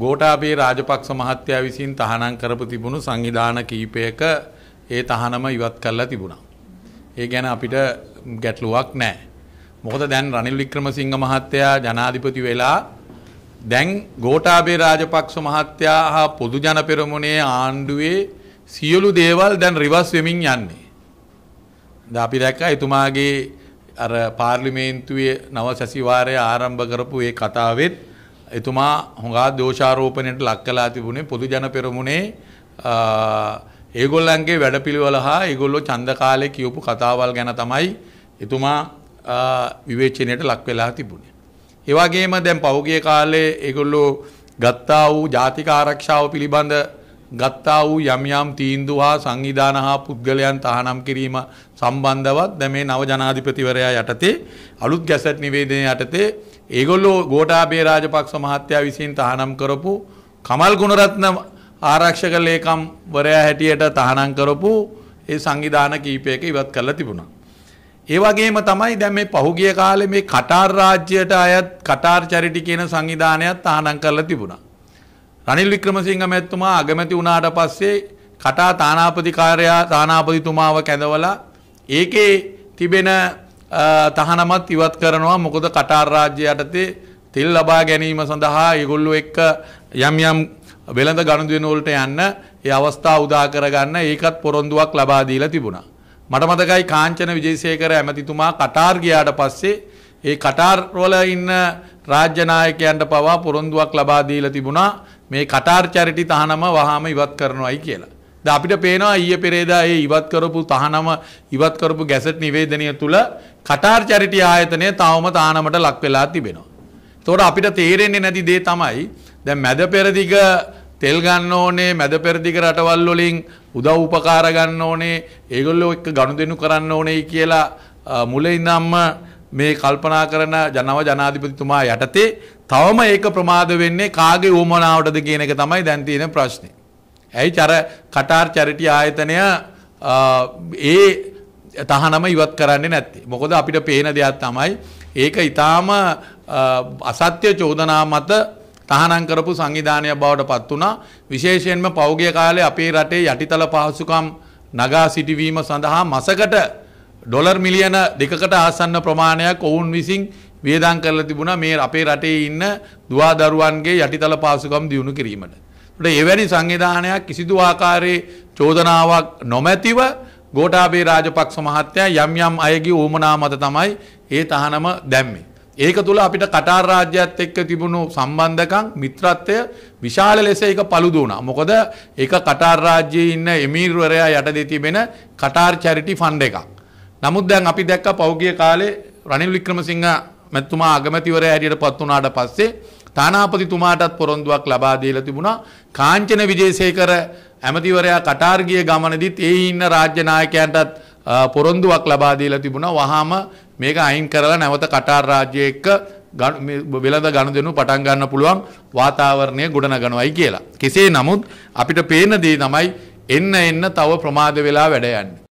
ගෝටාබේ රාජපක්ෂ මහත්තයා විසින් තහනම් කරපු තිබුණු සංවිධාන කීපයක ඒ තහනම ඉවත් කරලා තිබුණා. ඒ ගැන අපිට ගැටලුවක් නැහැ. මොකද දැන් රනිල් වික්‍රමසිංහ මහත්තයා ජනාධිපති වෙලා දැන් ගෝටාබේ රාජපක්ෂ මහත්තයා හා පොදු ජන පෙරමුණේ ආණ්ඩුවේ සියලු දේවල් දැන් රිවර්ස් වෙමින් යන්නේ. දැන් අපි දැක්කා එතුමාගේ අර පාර්ලිමේන්තුවේ නව සැසිවාරය ආරම්භ කරපු ඒ කතාවෙත් එතුමා හොඟා දෝෂාරෝපණයට ලක් කලා තිබුණේ පොදු ජන පෙරමුණේ ඒගොල්ලන්ගේ වැඩපිළිවෙල හා ඒගොල්ලෝ ඡන්ද කාලේ කියවපු කතාවල් ගැන තමයි එතුමා විවේචනයට ලක් වෙලා තිබුණේ. ඒ වගේම දැන් පෞගේ කාලේ ඒගොල්ලෝ ගත්තා වූ ජාතික ආරක්ෂාව පිළිබඳ ගත්තා වූ යම් යම් තීන්දුව හා සංවිධාන හා පුද්ගලයන් තහනම් කිරීම සම්බන්ධවත් දැන් මේ නව ජනාධිපතිවරයා යටතේ අලුත් ගැසට් නිවේදනය යටතේ ඒගොල්ලෝ ගෝඨාභය රාජපක්ෂ මහත්තයා විසින් තහනම් කරපු කමල් ගුණරත්න ආරක්ෂක ලේකම්වරයා හැටියට තහනම් කරපු ඒ සංවිධාන කීපයක ඉවත් කරලා තිබුණා. ඒ වගේම තමයි දැන් මේ පහුගිය කාලේ මේ කටාර් රාජ්‍යයට අයත් කටාර් චැරිටි කියන සංවිධානයත් තහනම් කරලා තිබුණා. රනිල් වික්‍රමසිංහ මැතිතුමා අගමැති වුණාට පස්සේ කටා තානාපති කාර්යා තානාපතිතුමාව කැඳවලා ඒකේ තිබෙන තහනමත් ඉවත් කරනවා මොකද කටාර් රාජ්‍ය යටතේ තෙල් ලබා ගැනීම සඳහා ඒගොල්ලෝ එක්ක යම් යම් වෙළඳ ගනුදෙනු වලට යන්න ඒ අවස්ථාව උදා කරගන්න ඒකත් පොරොන්දුවක් ලබා දීලා තිබුණා. මට මතකයි කාංචන විජේසේකර ඇමතිතුමා කටාර් ගියාට පස්සේ ඒ කටාර් වල ඉන්න රාජ්‍ය නායකයන්ට පවා පොරොන්දුවක් ලබා දීලා තිබුණා මේ කටාර් චැරිටි තහනම වහාම ඉවත් කරනවායි කියලා. ද අපිට පේනවා ඊය පෙරේදා ඒ ඉවත් කරපු තහනම ඉවත් කරපු ගැසට් නිවේදනය තුළ කටාර් චැරිටි ආයතනය තවම තහනමට ලක් වෙලා තිබෙනවා. තොට අපිට තේරෙන්නේ නැති දේ තමයි දැ මැද පෙරදිග තෙල් ගන්න ඕනේ මැද පෙරදිග රටවල් වලින් උදව් උපකාර ගන්න ඕනේ ඒගොල්ලෝ එක්ක ගනුදෙනු කරන්න ඕනේ කියලා මුලින්දම්ම මේ කල්පනා කරන ජනව ජනාධිපතිතුමා යටතේ තවම ඒක ප්‍රමාද වෙන්නේ කාගේ වුවමනාවටද කියන එක තමයි දැන් තියෙන ප්‍රශ්නේ. ඇයි චර කටාර් චැරිටි ආයතනය ඒ තහනම ඉවත් කරන්නේ නැත්තේ. මොකද අපිට පේන දෙයක් තමයි ඒක ඊටාම අසත්‍ය චෝදනා මත තහනම් කරපු සංවිධානය බවට පත් වුණා. විශේෂයෙන්ම පෞගිය කාලේ අපේ රටේ යටිතල පහසුකම් නගා සිටවීම සඳහා මසකට ඩොලර් මිලියන දෙකකට ආසන්න ප්‍රමාණයක් ඔවුන් විසින් වියදම් කරලා තිබුණා මේ අපේ රටේ ඉන්න දුවා දරුවන්ගේ යටිතල පාසුකම් දියුණු කිරීමට. ඒකට එවැනි සංවිධානයක් කිසිදු ආකාරයේ චෝදනාවක් නොමැතිව ගෝඨාභය රාජපක්ෂ මහත්තයා යම් යම් අයගේ ඕමනා මත තමයි ඒ තහනම දැම්මේ. ඒක තුළ අපිට කටාර් රාජ්‍යත් එක්ක තිබුණු සම්බන්ධකම් මිත්‍රත්වය විශාල ලෙස ඒක පළුදු වුණා. මොකද ඒක කටාර් රාජ්‍යයේ ඉන්න එමීර්වරයා යටදී තිබෙන කටාර් චැරිටි ෆන්ඩ් එකක්. නමුත් දැන් අපි දැක්ක පෞගිය කාලේ රනිල් වික්‍රමසිංහ මැතිතුමා අගමැතිවරයා හැටියට පත් වුණාට පස්සේ තානාපතිතුමාටත් පොරොන්දුවක් ලබා දීලා තිබුණා කාංචන විජේසේකර ඇමතිවරයා කටාර් ගිය ගමනදිත් ඒ ඉන්න රාජ්‍ය නායකයන්ටත් පොරොන්දුවක් ලබා දීලා තිබුණා වහාම මේක අයින් කරලා නැවත කටාර් රාජ්‍ය එක්ක වෙළඳ ගණදෙනු පටන් ගන්න පුළුවන් වාතාවරණය ගොඩනගනවයි කියලා. කෙසේ නමුත් අපිට පේන දේ තමයි එන්න එන්න තව ප්‍රමාද වෙලා වැඩ යන්නේ.